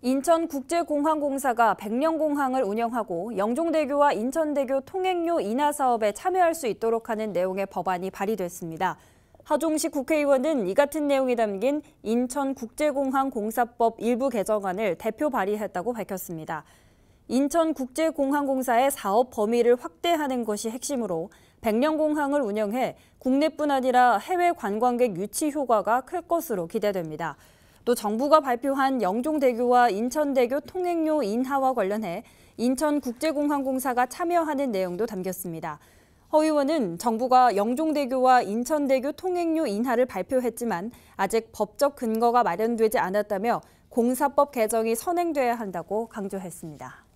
인천국제공항공사가 백령공항을 운영하고 영종대교와 인천대교 통행료 인하 사업에 참여할 수 있도록 하는 내용의 법안이 발의됐습니다. 하종식 국회의원은 이 같은 내용이 담긴 인천국제공항공사법 일부 개정안을 대표 발의했다고 밝혔습니다. 인천국제공항공사의 사업 범위를 확대하는 것이 핵심으로 백령공항을 운영해 국내뿐 아니라 해외 관광객 유치 효과가 클 것으로 기대됩니다. 또 정부가 발표한 영종대교와 인천대교 통행료 인하와 관련해 인천국제공항공사가 참여하는 내용도 담겼습니다. 허 의원은 정부가 영종대교와 인천대교 통행료 인하를 발표했지만 아직 법적 근거가 마련되지 않았다며 공사법 개정이 선행돼야 한다고 강조했습니다.